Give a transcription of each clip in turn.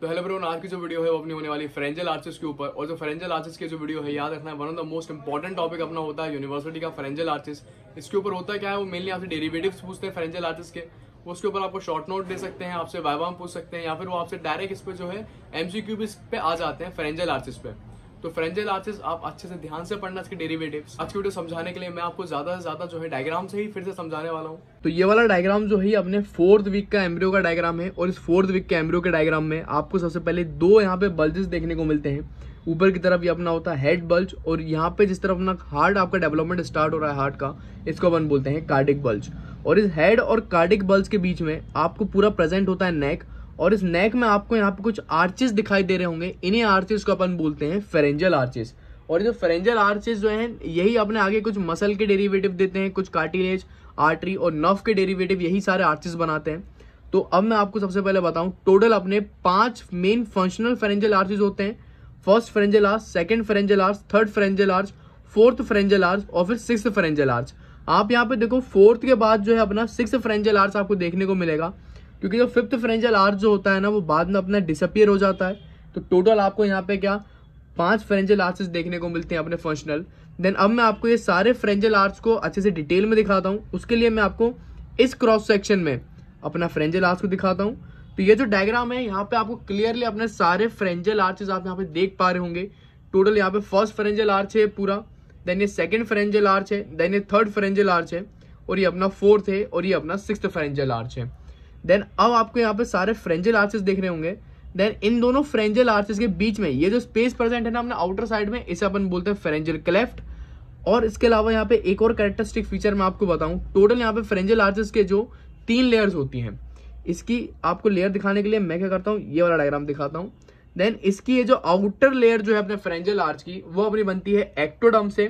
तो hello brown आज की जो वीडियो है वो अपनी होने वाली फ्रेंजल आर्चेस के ऊपर और जो फ्रेंजल आर्चेस की जो वीडियो है याद रखना है one of the most important topic अपना होता है यूनिवर्सिटी का फ्रेंजल आर्चेस इसके ऊपर होता है क्या है वो मेनली आपसे डेरिवेटिव्स पूछते हैं फ्रेंजल आर्चेस के उसके ऊपर आपको शॉर्ट नोट दे सकते हैं आपसे वाइवाम पूछ सकते हैं या फिर वो आपसे डायरेक्ट इस पर जो है एमसीक्यू पे आ जाते हैं फ्रेंजल आर्चिस पे तो फ्रेंजल आर्चेस आप अच्छे से ध्यान से पढ़ना इसके डेरिवेटिव्स आज की वीडियो समझाने के लिए मैं आपको ज्यादा से ज्यादा जो है डायग्राम से ही फिर से समझाने वाला हूँ तो ये वाला डायग्राम जो है अपने फोर्थ वीक का एम्ब्रियो का डायग्राम है और इस फोर्थ वीक के एम्ब्रियो के डायग्राम में आपको सबसे पहले दो यहाँ पे बल्जेस देखने को मिलते हैं ऊपर की तरफ ये अपना होता है हेड बल्ज और यहाँ पे जिस तरफ अपना हार्ट आपका डेवलपमेंट स्टार्ट हो रहा है हार्ट का इसको अपन बोलते हैं कार्डिक बल्ज और इस हेड और कार्डिक बल्ज के बीच में आपको पूरा प्रेजेंट होता है नेक और इस नेक में आपको यहाँ पे कुछ आर्चेस दिखाई दे रहे होंगे इन्हीं आर्चेस को अपन बोलते हैं फेरेंजल आर्चेस और जो फेरेंजल आर्चेस जो हैं यही अपने आगे कुछ मसल के डेरिवेटिव देते हैं कुछ कार्टिलेज आर्टरी और नफ के डेरिवेटिव यही सारे आर्चेस बनाते हैं तो अब मैं आपको सबसे पहले बताऊं टोटल अपने पांच मेन फंक्शनल फेरेंजल आर्चेस होते हैं first pharyngeal arch second pharyngeal arch third pharyngeal arch fourth pharyngeal arch और फिर सिक्स फेरेंजल आर्च आप यहाँ पे देखो फोर्थ के बाद जो है अपना सिक्स फ्रेंजल आर्च आपको देखने को मिलेगा क्योंकि जो फिफ्थ फ्रेंजल आर्च जो होता है ना वो बाद में अपना डिसअपियर हो जाता है तो टोटल आपको यहाँ पे क्या पांच फ्रेंजल आर्चेस देखने को मिलते हैं अपने फंक्शनल देन अब मैं आपको ये सारे फ्रेंजल आर्ट्स को अच्छे से डिटेल में दिखाता हूँ उसके लिए मैं आपको इस क्रॉस सेक्शन में अपना फ्रेंजल आर्ट्स को दिखाता हूँ तो ये जो डायग्राम है यहाँ पे आपको क्लियरली अपने सारे फ्रेंजल आर्चेस आप यहाँ पे देख पा रहे होंगे टोटल यहाँ पे फर्स्ट फ्रेंजल आर्च है पूरा देन ये सेकेंड फ्रेंजल आर्च है देन ये थर्ड फ्रेंजल आर्च है और ये अपना फोर्थ है और ये अपना सिक्स फ्रेंजल आर्च है देन अब आपको यहाँ पे सारे फ्रेंजल आर्चेस देख रहे होंगे देन इन दोनों फ्रेंजल आर्चेस के बीच में ये जो स्पेस प्रेजेंट है ना अपने आउटर साइड में इसे अपन बोलते हैं फ्रेंजल क्लेफ्ट और इसके अलावा यहाँ पे एक और कैरेक्टरिस्टिक फीचर मैं आपको बताऊं टोटल यहाँ पे फ्रेंजल आर्चेस के जो तीन लेयर्स होती हैं इसकी आपको लेयर दिखाने के लिए मैं क्या करता हूँ ये वाला डायग्राम दिखाता हूँ देन इसकी ये जो आउटर लेयर जो है अपने फ्रेंजल आर्च की वो अपनी बनती है एक्टोडम से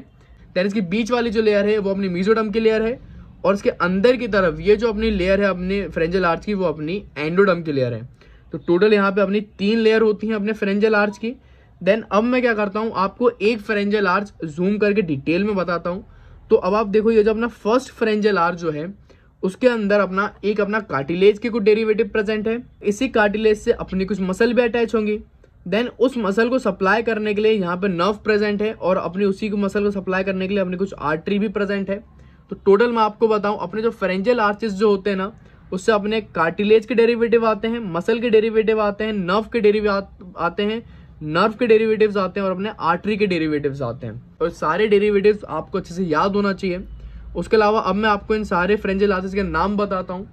देन इसकी बीच वाली जो लेयर है वो अपनी मीजोडम की लेयर है और इसके अंदर की तरफ ये जो अपनी लेयर है अपनी फ्रेंजल आर्च की वो अपनी एंडोडम की लेयर है तो टोटल यहाँ पे अपनी तीन लेयर होती हैं अपने फ्रेंजल आर्च की देन अब मैं क्या करता हूँ आपको एक फ्रेंजल आर्च जूम करके डिटेल में बताता हूँ तो अब आप देखो ये जो अपना फर्स्ट फ्रेंजल आर्च जो है उसके अंदर अपना एक अपना कार्टिलेज के कुछ डेरिवेटिव प्रेजेंट है इसी कार्टिलेज से अपनी कुछ मसल भी अटैच होंगी देन उस मसल को सप्लाई करने के लिए यहाँ पे नर्व प्रेजेंट है और अपनी उसी को मसल को सप्लाई करने के लिए अपनी कुछ आर्टरी भी प्रेजेंट है तो टोटल मैं आपको बताऊं अपने जो फ्रेंजल आर्चिस जो होते हैं ना उससे अपने कार्टिलेज के डेरिवेटिव आते हैं मसल के डेरिवेटिव आते हैं नर्व के डेरिवे आते हैं नर्व के डेरिवेटिव्स आते हैं और अपने आर्टरी के डेरिवेटिव्स आते हैं और सारे डेरिवेटिव्स आपको अच्छे से याद होना चाहिए उसके अलावा अब मैं आपको इन सारे फ्रेंजल आर्चिस के नाम बताता हूँ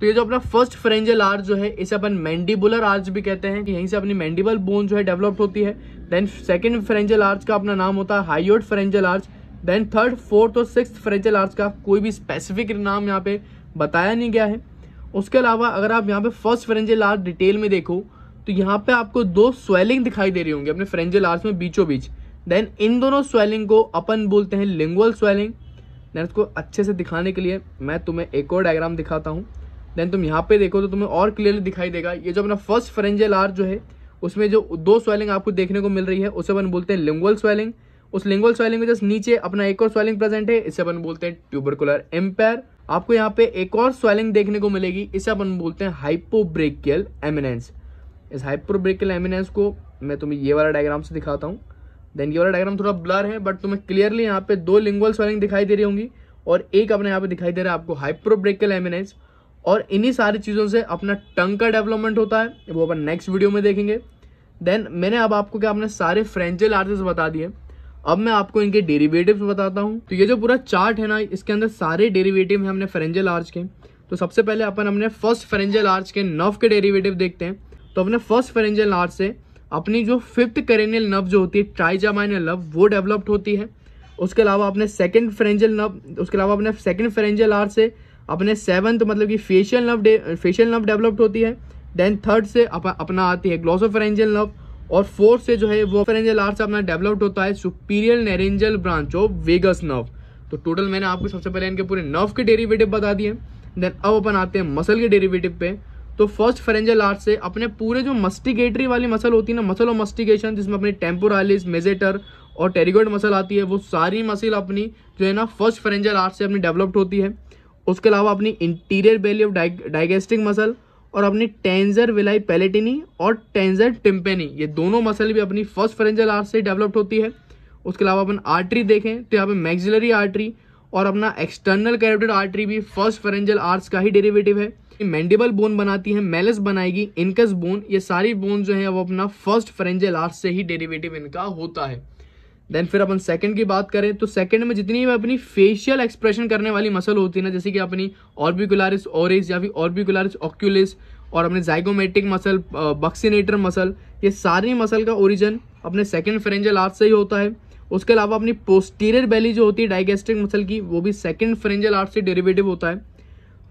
तो ये जो अपना फर्स्ट फ्रेंजल आर्च जो है इसे अपन मैंडिबुलर आर्च भी कहते हैं कि यहीं से अपनी मैंडिबल बोन जो है डेवलप्ड होती है देन सेकेंड फ्रेंजल आर्च का अपना नाम होता है hyoid pharyngeal arch then third fourth और सिक्स फ्रेंचल आर्ट्स का कोई भी स्पेसिफिक नाम यहाँ पे बताया नहीं गया है उसके अलावा अगर आप यहाँ पे फर्स्ट फ्रेंजल आर्ट डिटेल में देखो तो यहाँ पे आपको दो स्वेलिंग दिखाई दे रही होंगी अपने फ्रेंजल आर्ट्स में बीचों बीच देन इन दोनों स्वेलिंग को अपन बोलते हैं लिंगुअल स्वेलिंग देन इसको अच्छे से दिखाने के लिए मैं तुम्हें एक और डायग्राम दिखाता हूँ देन तुम यहाँ पे देखो तो तुम्हें और क्लियरली दिखाई देगा ये जो अपना फर्स्ट फ्रेंजल आर्ट जो है उसमें जो दो स्वेलिंग आपको देखने को मिल रही है उसे अपन बोलते हैं लिंगुअल स्वेलिंग उस लिंगुअल स्वेलिंग में जस्ट नीचे अपना एक और स्वेलिंग प्रेजेंट है इसे अपन बोलते हैं ट्यूबरकुलर एम्पेयर आपको यहाँ पे एक और स्वेलिंग देखने को मिलेगी इसे अपन बोलते हैं हाइपोब्रेकियल एमिनेंस इस हाइपोब्रेकियल एमिनेंस को मैं तुम्हें ये वाला डायग्राम से दिखाता हूँ देन ये वाला डायग्राम थोड़ा ब्लर है बट तुम्हें क्लियरली यहाँ पे दो लिंगुअल स्वेलिंग दिखाई दे रही होंगी और एक अपने यहाँ पे दिखाई दे रहा है आपको हाइप्रोब्रेकल एमिनेंस और इन्हीं सारी चीज़ों से अपना टंग का डेवलपमेंट होता है वो अपन नेक्स्ट वीडियो में देखेंगे देन मैंने अब आपको क्या अपने सारे फ्रेंचल आर्टिस्ट बता दिए अब मैं आपको इनके डेरिवेटिव बताता हूँ तो ये जो पूरा चार्ट है ना इसके अंदर सारे डेरिवेटिव हैं हमने फ्रेंजल आर्च के तो सबसे पहले अपन हमने फर्स्ट फ्रेंजल आर्च के नव के डेरिवेटिव देखते हैं तो अपने फर्स्ट फ्रेंजल आर्च से अपनी जो फिफ्थ करेनियल नव जो होती है ट्राइजामाइनल नव वो डेवलप्ड होती है उसके अलावा अपने सेकेंड फ्रेंजल नव उसके अलावा अपने सेकेंड फ्रेंजल आर्च से अपने सेवन्थ मतलब कि फेशियल नव फेशियल नव डेवलप्ड होती है देन थर्ड से अपना आती है फ्रेंजल नव और फोर्थ से जो है वो फेरेंजल आर्ट से अपना डेवलप्ड होता है superior laryngeal branch of vagus nerve तो टोटल मैंने आपको सबसे पहले इनके पूरे नर्व के डेरिवेटिव बता दिए देन अब अपन आते हैं मसल के डेरिवेटिव पे तो फर्स्ट फेरेंजल आर्ट से अपने पूरे जो मस्टिगेटरी वाली मसल होती है ना मसल ऑफ मस्टिगेशन जिसमें अपनी टेम्पोरालिस मेजेटर और टेरिगोड मसल आती है वो सारी मसल अपनी जो है ना फर्स्ट फेरेंजल आर्ट से अपनी डेवलप्ड होती है उसके अलावा अपनी anterior belly of digastric muscle और अपनी टेंजर विलाई पैलेटिनी और टेंजर टिम्पेनी ये दोनों मसल भी अपनी फर्स्ट फ्रेंजल आर्ट से डेवलप्ड होती है उसके अलावा अपन आर्टरी देखें तो यहाँ पे मैक्सिलरी आर्टरी और अपना एक्सटर्नल कैरोटेड आर्टरी भी फर्स्ट फ्रेंजल आर्ट्स का ही डेरिवेटिव है मैंडिबल बोन बनाती है मेलस बनाएगी इनकस बोन ये सारी बोन जो है वो अपना फर्स्ट फ्रेंजल आर्ट से ही डेरिवेटिव इनका होता है देन फिर अपन सेकंड की बात करें तो सेकंड में जितनी भी अपनी फेशियल एक्सप्रेशन करने वाली मसल होती है ना जैसे कि अपनी ऑर्बिकुलारिस ओरिस या फिर ऑर्बिकुलारिस ऑक्यूलिस और अपने जाइगोमेटिक मसल बक्सीनेटर मसल ये सारी मसल का ओरिजन अपने सेकेंड फ्रेंजल आर्ट से ही होता है उसके अलावा अपनी पोस्टीरियर बैली जो होती है डाइगेस्टिक मसल की वो भी सेकेंड फ्रेंजल आर्ट से डेरिवेटिव होता है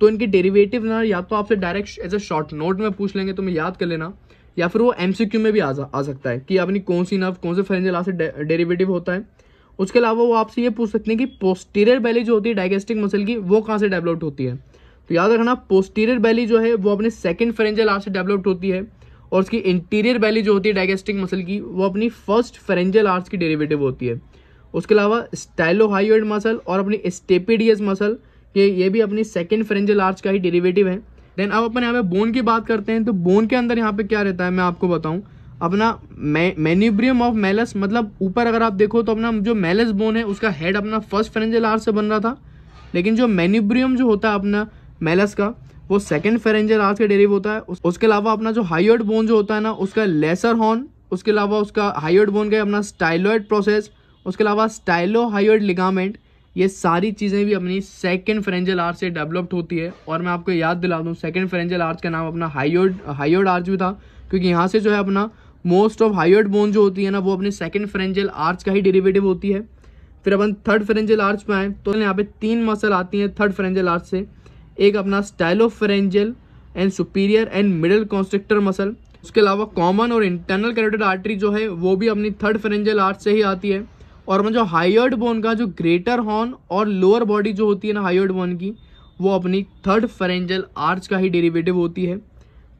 तो इनके डेरिवेटिव ना या तो आपसे direct as a short note में पूछ लेंगे तो मैं याद कर लेना या फिर वो क्यू में भी आ, आ सकता है कि आपने कौन सी नर्व कौन से फेरेंजल एसिड डेरिवेटिव होता है उसके अलावा वो आपसे ये पूछ सकते हैं कि पोस्टीरियर बैली जो होती है डाइगेस्टिक मसल की वो कहाँ से डेवलप्ड होती है तो याद रखना पोस्टीरियर बैली जो है वो अपने सेकेंड फ्रेंजल आर्ट से डेवलप्ड होती है और उसकी इंटीरियर बैली जो होती है डाइगेस्टिक मसल की वो अपनी फर्स्ट फरेंजल आर्ट्स की डेरिवेटिव होती है उसके अलावा स्टाइलोहाइड मसल और अपनी स्टेपिडियस मसल ये ये भी अपनी सेकेंड फ्रेंजल आर्ट्स का ही डेरिवेटिव है देन अब अपन यहाँ पे बोन की बात करते हैं तो बोन के अंदर यहाँ पे क्या रहता है मैं आपको बताऊँ अपना मैन्यूब्रियम ऑफ मेलस मतलब ऊपर अगर आप देखो तो अपना जो मेलस बोन है उसका हेड अपना फर्स्ट फेरेंजल आर से बन रहा था लेकिन जो मैन्यूब्रियम जो होता है अपना मेलस का वो सेकेंड फेरेंजल आर से डेरिव होता है उसके अलावा अपना जो हाइयर्ड बोन जो होता है ना उसका लेसर हॉर्न उसके अलावा उसका हाइयर्ड बोन का अपना स्टाइलॉयड प्रोसेस उसके अलावा स्टाइलो हाइयर्ड लिगामेंट ये सारी चीज़ें भी अपनी सेकेंड फ्रेंजल आर्च से डेवलप्ड होती है और मैं आपको याद दिला दूँ सेकेंड फ्रेंजल आर्च का नाम अपना हाइयोड हाइयोड आर्च भी था क्योंकि यहाँ से जो है अपना मोस्ट ऑफ हाइयोड बोन जो होती है ना वो अपने सेकेंड फ्रेंजल आर्च का ही डेरिवेटिव होती है फिर अपन थर्ड फ्रेंजल आर्च में आए तो यहाँ पे तीन मसल आती हैं थर्ड फ्रेंजल आर्च से एक अपना pharyngeal and superior and middle constrictor muscle उसके अलावा कॉमन और इंटरनल कनेक्टेड आर्टरी जो है वो भी अपनी थर्ड फ्रेंजल आर्च से ही आती है और मतलब हायर्ड बोन का जो ग्रेटर हॉर्न और लोअर बॉडी जो होती है ना हायर्ड बोन की वो अपनी थर्ड फरेंजल आर्च का ही डेरिवेटिव होती है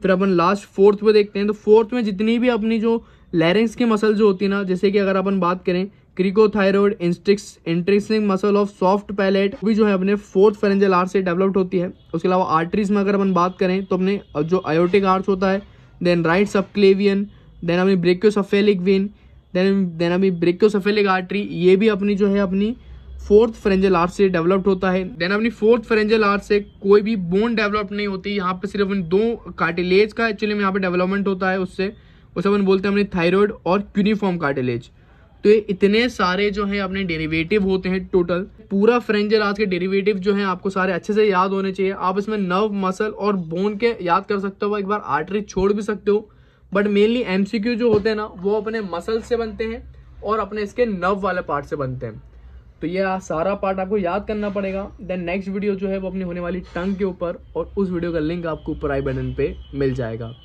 फिर अपन लास्ट फोर्थ में देखते हैं तो फोर्थ में जितनी भी अपनी जो लैरिंग्स की मसल जो होती है ना जैसे कि अगर अपन बात करें क्रिकोथायरॉयड इंस्टिक्स intrinsic muscle of soft palate भी जो है अपने फोर्थ फरेंजल आर्च से डेवलप्ड होती है उसके अलावा आर्टरीज में अगर अपन बात करें तो अपने जो आयोटिक आर्च होता है देन राइट सबक्लेवियन देन अपनी ब्रेक्योसफेलिक वेन देन देन अभी ब्रेक्योसेफेलिक आर्टरी ये भी अपनी जो है अपनी फोर्थ फ्रेंजल आर्ट से डेवलप्ड होता है देन अपनी फोर्थ फ्रेंजल आर्ट से कोई भी बोन डेवलप नहीं होती यहाँ पे सिर्फ अपनी दो कार्टिलेज का एक्चुअली में यहाँ पे डेवलपमेंट होता है उससे उसे अपन बोलते हैं अपनी थाइरॉयड और क्यूनिफॉर्म कार्टिलेज तो ये इतने सारे जो है अपने डेरिवेटिव होते हैं टोटल पूरा फ्रेंजल आर्ट के डेरिवेटिव जो है आपको सारे अच्छे से याद होने चाहिए आप इसमें नर्व मसल और बोन के याद कर सकते हो एक बार आर्टरी छोड़ भी सकते हो बट मेनली एमसीक्यू जो होते हैं ना वो अपने मसल से बनते हैं और अपने इसके नव वाले पार्ट से बनते हैं तो ये सारा पार्ट आपको याद करना पड़ेगा देन नेक्स्ट वीडियो जो है वो अपनी होने वाली टंग के ऊपर और उस वीडियो का लिंक आपको ऊपर आई बटन पे मिल जाएगा